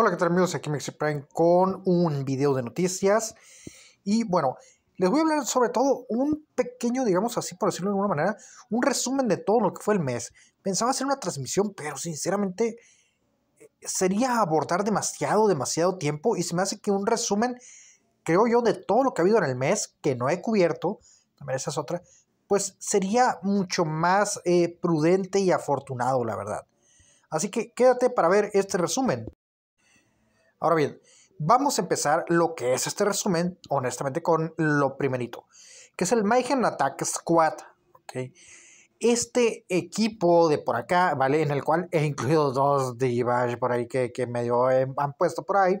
Hola, ¿qué tal amigos? Aquí me Prime con un video de noticias. Y bueno, les voy a hablar sobre todo un pequeño, digamos así, por decirlo de alguna manera, un resumen de todo lo que fue el mes. Pensaba hacer una transmisión, pero sinceramente eh, sería abordar demasiado, demasiado tiempo y se me hace que un resumen, creo yo, de todo lo que ha habido en el mes, que no he cubierto, también esa es otra, pues sería mucho más eh, prudente y afortunado, la verdad. Así que quédate para ver este resumen. Ahora bien, vamos a empezar lo que es este resumen, honestamente, con lo primerito, que es el Mayhem Attack Squad. Este equipo de por acá, ¿vale? En el cual he incluido dos divas por ahí que, que medio han puesto por ahí,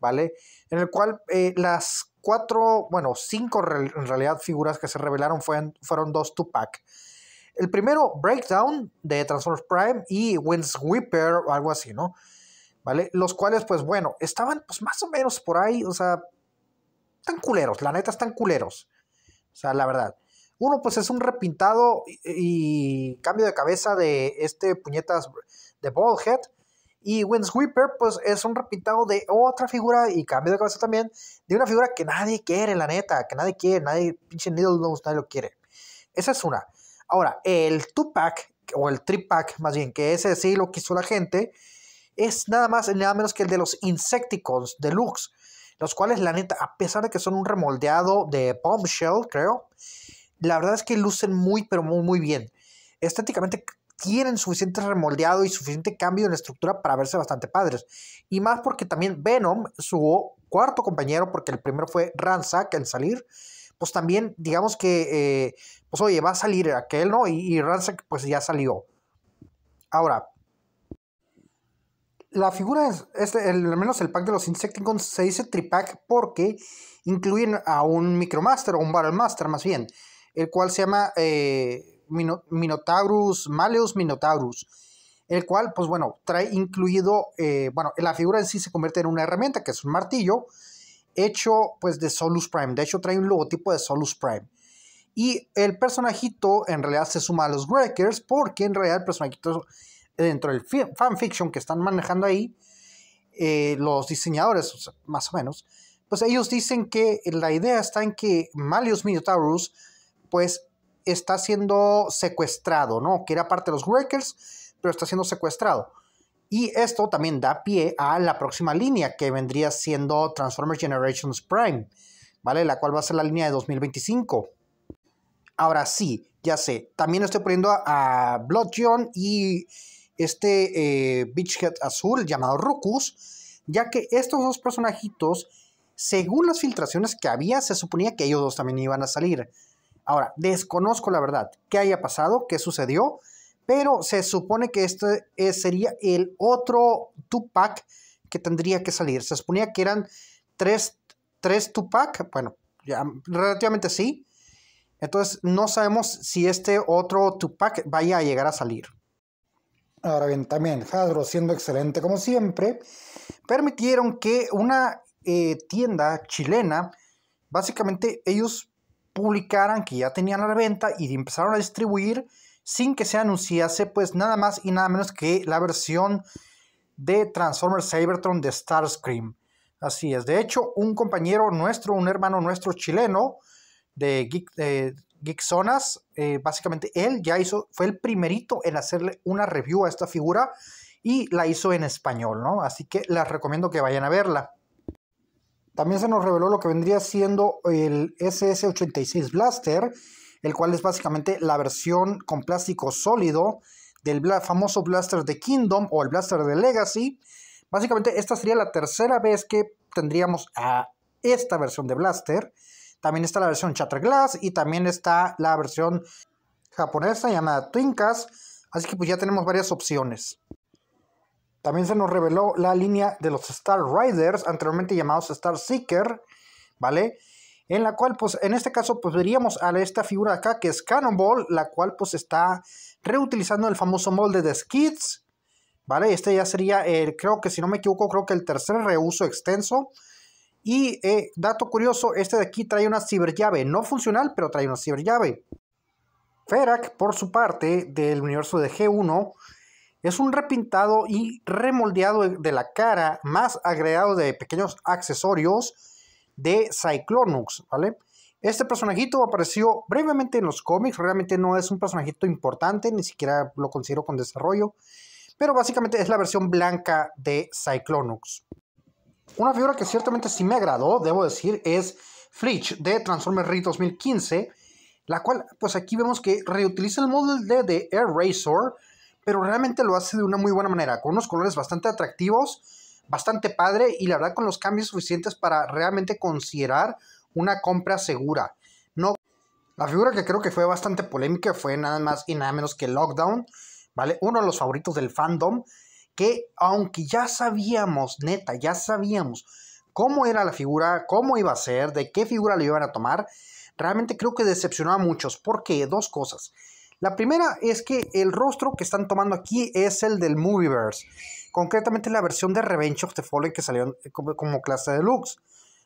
¿vale? En el cual eh, las cuatro, bueno, cinco en realidad figuras que se revelaron fueron, fueron dos Tupac. El primero, Breakdown de Transformers Prime y Windsweeper o algo así, ¿no? ¿vale? Los cuales, pues bueno, estaban pues más o menos por ahí, o sea, tan culeros, la neta están culeros, o sea, la verdad. Uno pues es un repintado y, cambio de cabeza de este puñetas de Ballhead. Y Windsweeper, pues es un repintado de otra figura y cambio de cabeza también, de una figura que nadie quiere, la neta, que nadie quiere, nadie, pinche Needle Nose, nadie lo quiere. Esa es una. Ahora, el 2-pack, o el 3-pack más bien, que ese sí lo quiso la gente, es nada más y nada menos que el de los Insecticons Deluxe, los cuales la neta, a pesar de que son un remoldeado de Bombshell, creo, la verdad es que lucen muy, pero muy, muy bien. Estéticamente tienen suficiente remoldeado y suficiente cambio en la estructura para verse bastante padres. Y más porque también Venom, su cuarto compañero, porque el primero fue Ransack en salir, pues también digamos que, eh, pues oye, va a salir aquel, ¿no? Y, y Ransack pues ya salió. Ahora, la figura, es, el, al menos el pack de los Insecticons, se dice tripack porque incluyen a un Micromaster o un Battle Master más bien, el cual se llama eh, Minotaurus, Maleus Minotaurus, el cual, pues bueno, trae incluido, eh, bueno, la figura en sí se convierte en una herramienta que es un martillo hecho pues de Solus Prime, de hecho trae un logotipo de Solus Prime. Y el personajito en realidad se suma a los Breakers porque en realidad el personajito dentro del fanfiction que están manejando ahí, eh, los diseñadores, más o menos, pues ellos dicen que la idea está en que Malius Minotaurus, pues, está siendo secuestrado, ¿no? Que era parte de los Wreckers, pero está siendo secuestrado. Y esto también da pie a la próxima línea que vendría siendo Transformers Generations Prime, ¿vale? La cual va a ser la línea de 2025. Ahora sí, ya sé, también estoy poniendo a, a Blood John y este eh, Beachhead azul llamado Rukus, ya que estos dos personajitos, según las filtraciones que había, se suponía que ellos dos también iban a salir. Ahora, desconozco la verdad, qué haya pasado, qué sucedió, pero se supone que este eh, sería el otro Tupac que tendría que salir. Se suponía que eran tres, tres Tupac, bueno, ya, relativamente sí. Entonces, no sabemos si este otro Tupac vaya a llegar a salir. Ahora bien, también Hasbro, siendo excelente como siempre, permitieron que una eh, tienda chilena, básicamente ellos publicaran que ya tenían a la venta y empezaron a distribuir sin que se anunciase pues nada más y nada menos que la versión de Transformers Cybertron de Starscream. Así es, de hecho un compañero nuestro, un hermano nuestro chileno de Geek, Gixonas, eh, básicamente él ya hizo, fue el primerito en hacerle una review a esta figura y la hizo en español, ¿no? Así que les recomiendo que vayan a verla. También se nos reveló lo que vendría siendo el SS86 Blaster, el cual es básicamente la versión con plástico sólido del famoso Blaster de Kingdom o el Blaster de Legacy. Básicamente esta sería la tercera vez que tendríamos a esta versión de Blaster. También está la versión Chatterglass y también está la versión japonesa llamada Twincast. Así que pues ya tenemos varias opciones. También se nos reveló la línea de los Star Riders, anteriormente llamados Star Seeker, ¿vale? En la cual, pues, en este caso, pues veríamos a esta figura acá que es Cannonball, la cual, pues, está reutilizando el famoso molde de Skids, ¿vale? Este ya sería, creo que si no me equivoco, creo que el tercer reuso extenso y eh, dato curioso, este de aquí trae una ciberllave, no funcional, pero trae una ciberllave. Ferak, por su parte, del universo de G1, es un repintado y remoldeado de la cara, más agregado de pequeños accesorios de Cyclonux, ¿vale? Este personajito apareció brevemente en los cómics, realmente no es un personajito importante, ni siquiera lo considero con desarrollo, pero básicamente es la versión blanca de Cyclonux. Una figura que ciertamente sí me agradó, debo decir, es Flitch de Transformers Re 2015, la cual, pues aquí vemos que reutiliza el molde de Air Razor, pero realmente lo hace de una muy buena manera, con unos colores bastante atractivos, bastante padre y la verdad con los cambios suficientes para realmente considerar una compra segura. No, la figura que creo que fue bastante polémica fue nada más y nada menos que Lockdown, ¿vale? Uno de los favoritos del fandom, que aunque ya sabíamos, neta, ya sabíamos cómo era la figura, cómo iba a ser, de qué figura le iban a tomar, realmente creo que decepcionó a muchos. ¿Por qué? Dos cosas. La primera es que el rostro que están tomando aquí es el del Movieverse, concretamente la versión de Revenge of the Fallen que salió eh, como clase deluxe,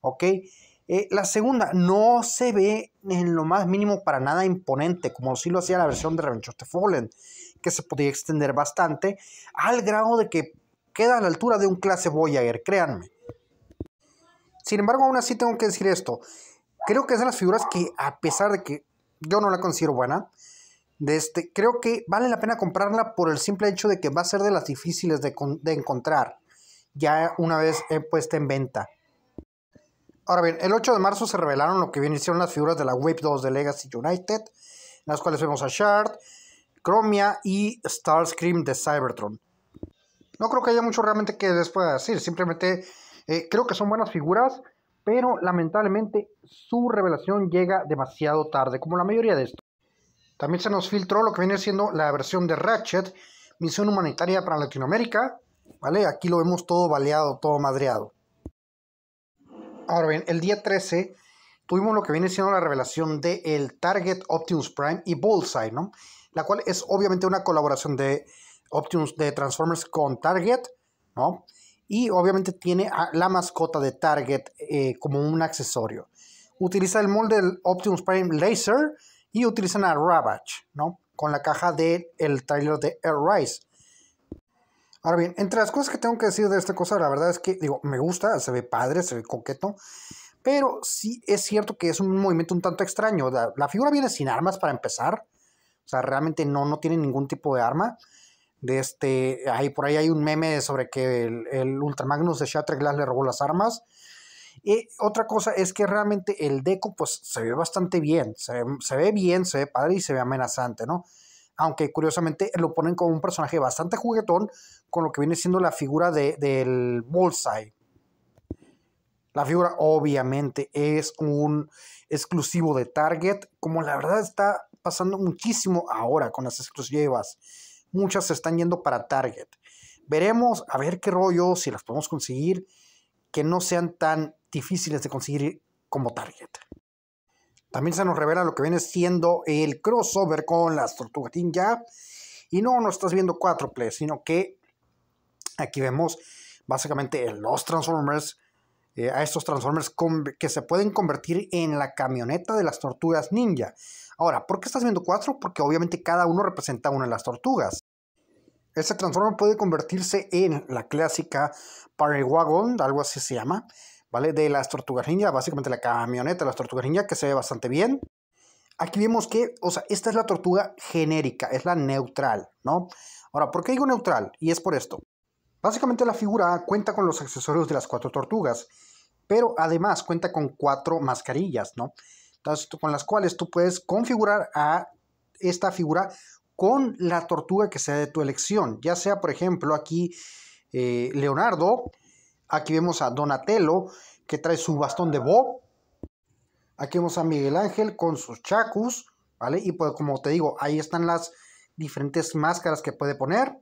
¿ok? Eh, la segunda, no se ve en lo más mínimo para nada imponente, como si lo hacía la versión de Revenge of the Fallen que se podía extender bastante, al grado de que queda a la altura de un clase Voyager, créanme. Sin embargo, aún así tengo que decir esto. Creo que es de las figuras que, a pesar de que yo no la considero buena, este, creo que vale la pena comprarla por el simple hecho de que va a ser de las difíciles de, encontrar, ya una vez eh, puesta en venta. Ahora bien, el 8 de marzo se revelaron lo que bien hicieron las figuras de la Wave 2 de Legacy United, las cuales vemos a Shard, Chromia y Starscream de Cybertron. No creo que haya mucho realmente que les pueda decir, simplemente eh, creo que son buenas figuras, pero lamentablemente su revelación llega demasiado tarde, como la mayoría de esto. También se nos filtró lo que viene siendo la versión de Ratchet, misión humanitaria para Latinoamérica, ¿vale? Aquí lo vemos todo baleado, todo madreado. Ahora bien, el día 13 tuvimos lo que viene siendo la revelación de el Target Optimus Prime y Bullseye, ¿no? la cual es obviamente una colaboración de Optimus de Transformers con Target, ¿no? Y obviamente tiene a la mascota de Target eh, como un accesorio. Utiliza el molde Optimus Prime Laser y utilizan a Ravage, ¿no? Con la caja del el trailer de Air Rise. Ahora bien, entre las cosas que tengo que decir de esta cosa, la verdad es que, digo, me gusta, se ve padre, se ve coqueto, pero sí es cierto que es un movimiento un tanto extraño. la figura viene sin armas para empezar, o sea, realmente no, no tiene ningún tipo de arma. De este, ahí por ahí hay un meme sobre que el, Ultra Ultramagnus de Shatterglass le robó las armas. Y otra cosa es que realmente el deco pues se ve bastante bien, se ve, bien, se ve padre y se ve amenazante, ¿no? Aunque curiosamente lo ponen como un personaje bastante juguetón con lo que viene siendo la figura del Bullseye. La figura obviamente es un exclusivo de Target, como la verdad está pasando muchísimo ahora con las exclusivas. Muchas se están yendo para Target. Veremos a ver qué rollo, si las podemos conseguir, que no sean tan difíciles de conseguir como Target. También se nos revela lo que viene siendo el crossover con las Tortugas Ninja. Y no, no estás viendo cuatro plays, sino que aquí vemos básicamente los Transformers eh, a estos Transformers que se pueden convertir en la camioneta de las tortugas ninja. Ahora, ¿por qué estás viendo cuatro? Porque obviamente cada uno representa una de las tortugas. Este Transformer puede convertirse en la clásica Party Wagon, algo así se llama, ¿vale? De las tortugas ninja, básicamente la camioneta de las tortugas ninja, que se ve bastante bien. Aquí vemos que, o sea, esta es la tortuga genérica, es la neutral, ¿no? Ahora, ¿por qué digo neutral? Y es por esto. Básicamente la figura cuenta con los accesorios de las cuatro tortugas, pero además cuenta con cuatro mascarillas, ¿no? con las cuales tú puedes configurar a esta figura con la tortuga que sea de tu elección, ya sea, por ejemplo, aquí eh, Leonardo, aquí vemos a Donatello, que trae su bastón de Bob, aquí vemos a Miguel Ángel con sus chacus, ¿vale? Y pues como te digo, ahí están las diferentes máscaras que puede poner.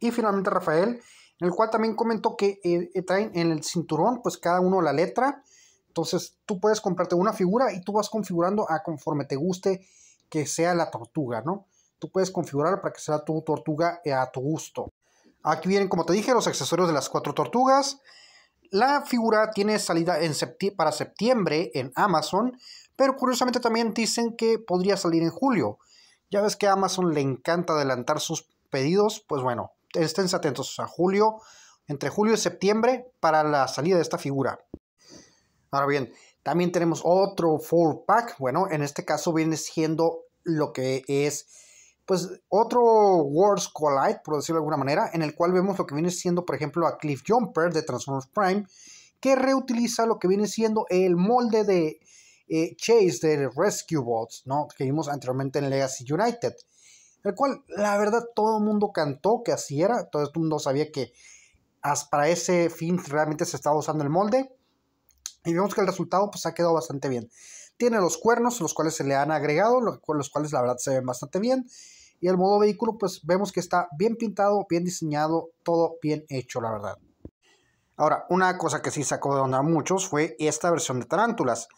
Y finalmente Rafael, en el cual también comentó que eh, eh, traen en el cinturón pues cada uno la letra. Entonces tú puedes comprarte una figura y tú vas configurando a conforme te guste que sea la tortuga, ¿no? Tú puedes configurar para que sea tu tortuga eh, a tu gusto. Aquí vienen, como te dije, los accesorios de las cuatro tortugas. La figura tiene salida en para septiembre en Amazon, pero curiosamente también dicen que podría salir en julio. Ya ves que a Amazon le encanta adelantar sus pedidos, pues bueno, estén atentos a julio, entre julio y septiembre para la salida de esta figura. Ahora bien, también tenemos otro 4-pack. Bueno, en este caso viene siendo lo que es pues otro Worlds Collide, por decirlo de alguna manera, en el cual vemos lo que viene siendo, por ejemplo, a Cliff Jumper de Transformers Prime, que reutiliza lo que viene siendo el molde de eh, Chase de Rescue Bots, ¿no? Que vimos anteriormente en Legacy United el cual la verdad todo el mundo cantó que así era, todo el mundo sabía que para ese fin realmente se estaba usando el molde y vemos que el resultado pues ha quedado bastante bien. Tiene los cuernos, los cuales se le han agregado, los cuales la verdad se ven bastante bien. Y el modo vehículo pues vemos que está bien pintado, bien diseñado, todo bien hecho la verdad. Ahora, una cosa que sí sacó de onda a muchos fue esta versión de Tarántulas.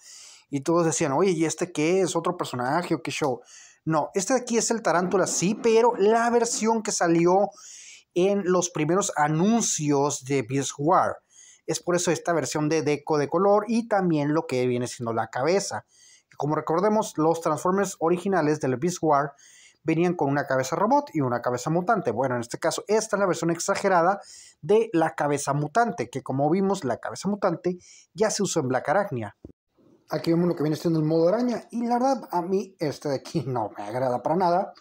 Y todos decían, oye, ¿y este qué es? ¿Otro personaje o qué show? No, este de aquí es el Tarántula, sí, pero la versión que salió en los primeros anuncios de Beast War. Es por eso esta versión de deco de color y también lo que viene siendo la cabeza. Como recordemos, los Transformers originales del Beast War venían con una cabeza robot y una cabeza mutante. Bueno, en este caso, esta es la versión exagerada de la cabeza mutante, que como vimos, la cabeza mutante ya se usó en Black Arachnia aquí vemos lo que viene siendo el modo araña. Y la verdad, a mí este de aquí no me agrada para nada.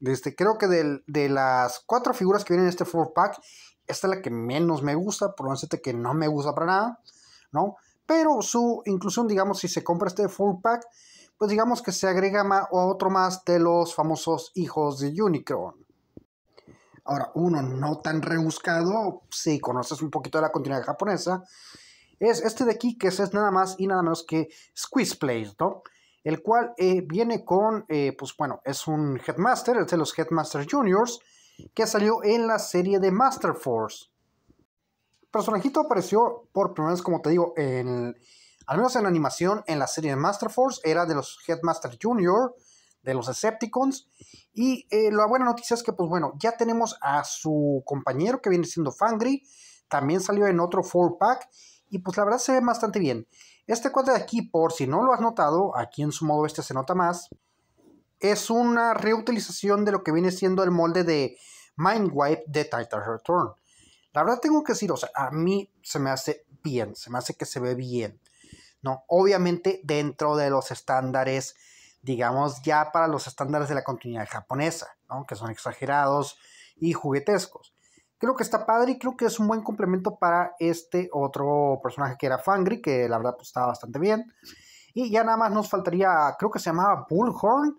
Este, creo que del, de las cuatro figuras que vienen en este full pack esta es la que menos me gusta, por lo que no me gusta para nada, ¿no? Pero su inclusión, digamos, si se compra este full pack pues digamos que se agrega más, otro más de los famosos hijos de Unicron. Ahora, uno no tan rebuscado, si conoces un poquito de la continuidad japonesa, es este de aquí, que es, nada más y nada menos que Squeeze Plays. ¿no? El cual eh, viene con, eh, pues bueno, es un Headmaster, es de los Headmaster Juniors, que salió en la serie de Master Force. personajito apareció por primera vez, como te digo, en, al menos en animación, en la serie de Master Force, era de los Headmaster Junior, de los Decepticons. Y eh, la buena noticia es que, pues bueno, ya tenemos a su compañero que viene siendo Fangry. También salió en otro 4-pack y pues la verdad se ve bastante bien. Este cuadro de aquí, por si no lo has notado, aquí en su modo este se nota más, es una reutilización de lo que viene siendo el molde de Mindwipe de Titan Return. La verdad tengo que decir, o sea, a mí se me hace bien, se me hace que se ve bien. No, obviamente dentro de los estándares, digamos ya para los estándares de la continuidad japonesa, que son exagerados y juguetescos. Creo que está padre y creo que es un buen complemento para este otro personaje que era Fangri, que la verdad pues, estaba bastante bien. Y ya nada más nos faltaría, creo que se llamaba Bullhorn,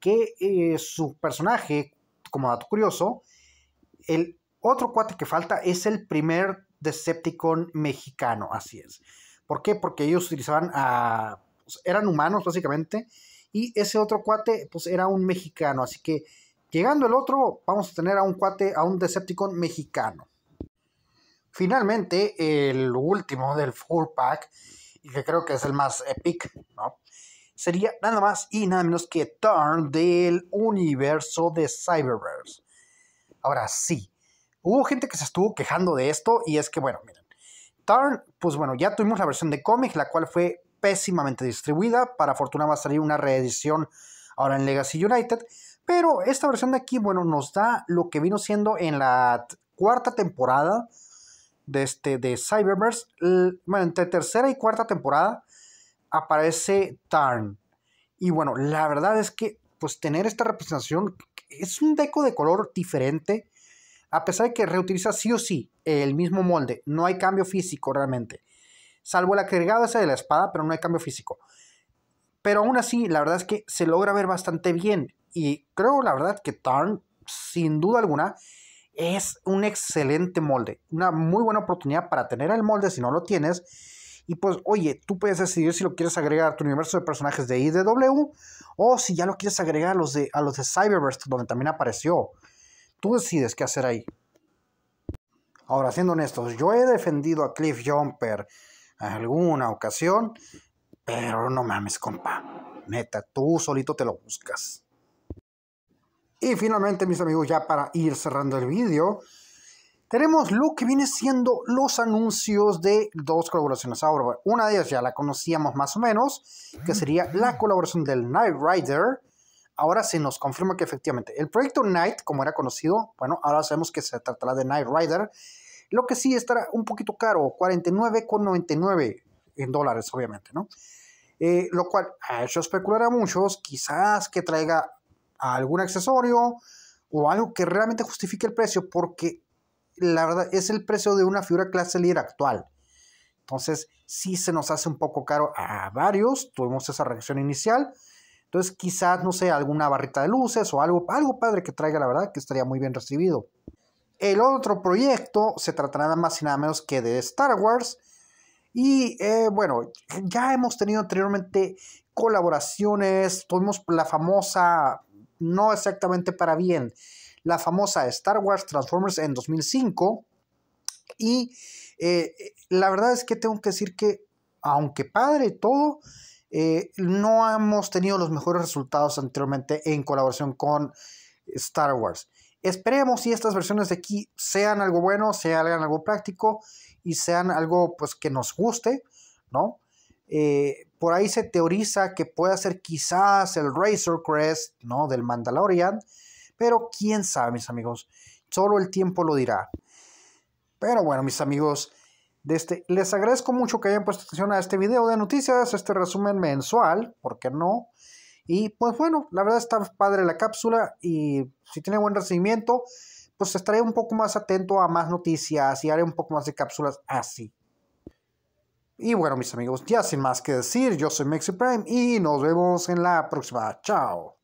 que eh, su personaje, como dato curioso, el otro cuate que falta es el primer Decepticon mexicano, así es. ¿Por qué? Porque ellos utilizaban a... Pues, eran humanos básicamente, y ese otro cuate pues era un mexicano, así que Llegando el otro, vamos a tener a un cuate, a un Decepticon mexicano. Finalmente, el último del Full pack, y que creo que es el más epic, ¿no? Sería nada más y nada menos que Turn del universo de Cyberverse. Ahora sí, hubo gente que se estuvo quejando de esto y es que, bueno, miren, Turn, pues bueno, ya tuvimos la versión de cómic, la cual fue pésimamente distribuida. Para fortuna va a salir una reedición ahora en Legacy United. Pero esta versión de aquí, bueno, nos da lo que vino siendo en la cuarta temporada de, este, de Cyberverse. Bueno, entre tercera y cuarta temporada aparece Tarn. Y bueno, la verdad es que pues tener esta representación es un deco de color diferente. A pesar de que reutiliza sí o sí el mismo molde, no hay cambio físico realmente. Salvo el agregado ese de la espada, pero no hay cambio físico. Pero aún así, la verdad es que se logra ver bastante bien. Y creo la verdad que Tarn, sin duda alguna, es un excelente molde. Una muy buena oportunidad para tener el molde si no lo tienes. Y pues, oye, tú puedes decidir si lo quieres agregar a tu universo de personajes de IDW o si ya lo quieres agregar a los de, a los de Cyberverse, donde también apareció. Tú decides qué hacer ahí. Ahora, siendo honestos, yo he defendido a Cliff Jumper en alguna ocasión, pero no mames, compa. Neta, tú solito te lo buscas. Y finalmente, mis amigos, ya para ir cerrando el vídeo, tenemos lo que viene siendo los anuncios de dos colaboraciones ahora. Una de ellas ya la conocíamos más o menos, que sería la colaboración del Knight Rider. Ahora se nos confirma que efectivamente el proyecto Knight, como era conocido, bueno, ahora sabemos que se tratará de Knight Rider. Lo que sí estará un poquito caro, 49,99 en dólares, obviamente, ¿no? Eh, lo cual ha hecho especular a muchos, quizás que traiga algún accesorio o algo que realmente justifique el precio, porque la verdad es el precio de una figura clase líder actual. Entonces, si se nos hace un poco caro a varios, tuvimos esa reacción inicial. Entonces, quizás, no sé, alguna barrita de luces o algo, algo padre que traiga, la verdad, que estaría muy bien recibido. El otro proyecto se tratará nada más y nada menos que de Star Wars. Y eh, bueno, ya hemos tenido anteriormente colaboraciones, tuvimos la famosa no exactamente para bien la famosa Star Wars Transformers en 2005. Y eh, la verdad es que tengo que decir que, aunque padre todo, eh, no hemos tenido los mejores resultados anteriormente en colaboración con Star Wars. Esperemos si estas versiones de aquí sean algo bueno, sean algo práctico y sean algo pues que nos guste, ¿no? Eh, por ahí se teoriza que puede ser quizás el Razor Crest, ¿no? Del Mandalorian. Pero quién sabe, mis amigos. Solo el tiempo lo dirá. Pero bueno, mis amigos. De este, les agradezco mucho que hayan puesto atención a este video de noticias, este resumen mensual, ¿por qué no? Y pues bueno, la verdad está padre la cápsula y si tiene buen recibimiento, pues estaré un poco más atento a más noticias y haré un poco más de cápsulas así. Y bueno, mis amigos, ya sin más que decir, yo soy Mexi Prime y nos vemos en la próxima. Chao.